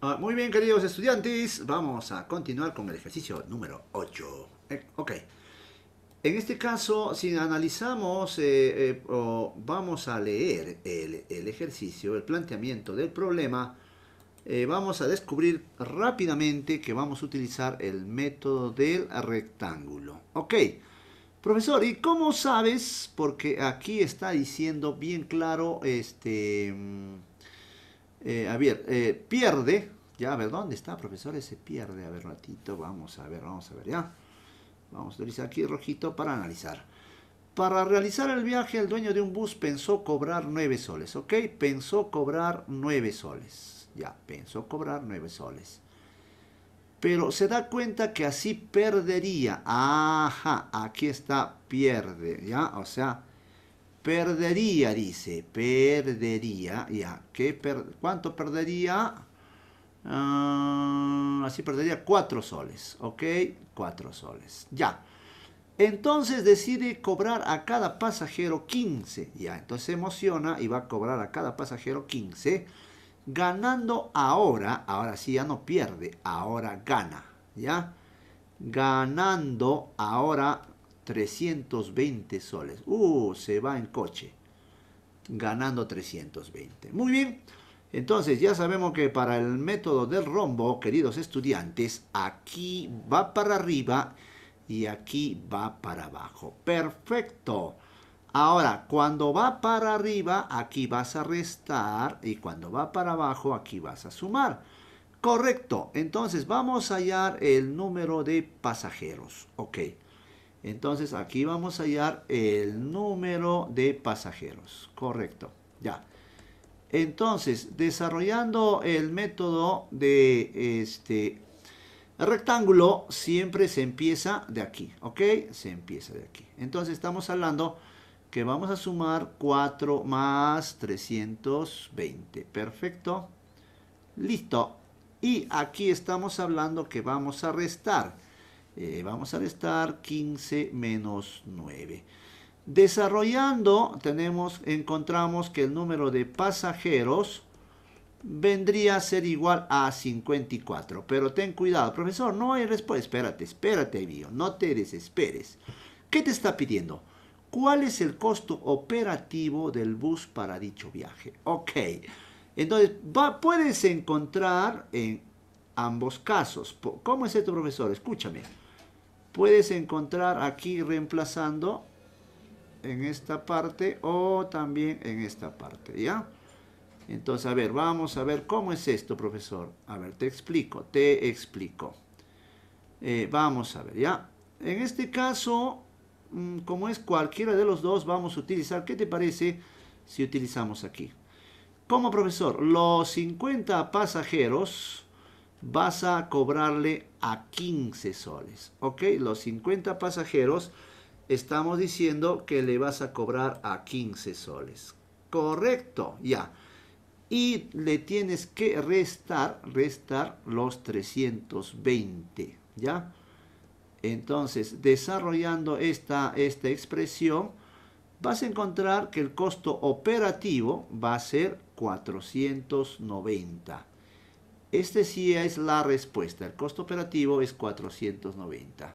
Ah, muy bien, queridos estudiantes, vamos a continuar con el ejercicio número 8. Eh, ok. En este caso, si analizamos eh, eh, o vamos a leer el, ejercicio, el planteamiento del problema, vamos a descubrir rápidamente que vamos a utilizar el método del rectángulo. Ok. Profesor, ¿y cómo sabes? Porque aquí está diciendo bien claro este... Mm, eh, a ver, eh, pierde. Ya, a ver, ¿dónde está, profesor Se pierde. A ver, ratito, vamos a ver, vamos a ver, ya. Vamos a utilizar aquí rojito para analizar. Para realizar el viaje, el dueño de un bus pensó cobrar 9 soles, ¿ok? Pensó cobrar 9 soles. Ya, pensó cobrar 9 soles. Pero se da cuenta que así perdería. Ajá, aquí está, pierde, ¿ya? O sea, perdería, dice, perdería, ya, ¿qué ¿cuánto perdería? Ah, así perdería 4 soles, ¿ok? 4 soles, ya. Entonces decide cobrar a cada pasajero 15, ya, entonces se emociona y va a cobrar a cada pasajero 15, ganando ahora, ahora sí ya no pierde, ahora gana, ¿ya? Ganando ahora 320 soles. Uh, se va en coche, ganando 320. Muy bien, entonces ya sabemos que para el método del rombo, queridos estudiantes, aquí va para arriba y aquí va para abajo. Perfecto. Ahora, cuando va para arriba, aquí vas a restar y cuando va para abajo, aquí vas a sumar. Correcto. Entonces, vamos a hallar el número de pasajeros. Ok. Entonces aquí vamos a hallar el número de pasajeros. Correcto. Ya. Entonces, desarrollando el método de este rectángulo, siempre se empieza de aquí, ¿ok? Se empieza de aquí. Entonces, estamos hablando que vamos a sumar 4 más 320. Perfecto. Listo. Y aquí estamos hablando que vamos a restar. Eh, vamos a restar 15 menos 9. Desarrollando, tenemos, encontramos que el número de pasajeros vendría a ser igual a 54. Pero ten cuidado, profesor, no hay respuesta. Espérate, espérate, mío, no te desesperes. ¿Qué te está pidiendo? ¿Cuál es el costo operativo del bus para dicho viaje? Ok, entonces puedes encontrar en ambos casos. ¿Cómo es esto, profesor? Escúchame puedes encontrar aquí reemplazando en esta parte o también en esta parte, ¿ya? Entonces, a ver, vamos a ver cómo es esto, profesor. A ver, te explico, te explico. Eh, vamos a ver, ¿ya? En este caso, mm, como es cualquiera de los dos, vamos a utilizar, ¿qué te parece si utilizamos aquí? Como profesor, los 50 pasajeros vas a cobrarle a 15 soles. ¿Ok? Los 50 pasajeros estamos diciendo que le vas a cobrar a 15 soles. Correcto, ya. Y le tienes que restar, restar los 320, ¿ya? Entonces, desarrollando esta, esta expresión, vas a encontrar que el costo operativo va a ser 490. Este sí es la respuesta. El costo operativo es 490.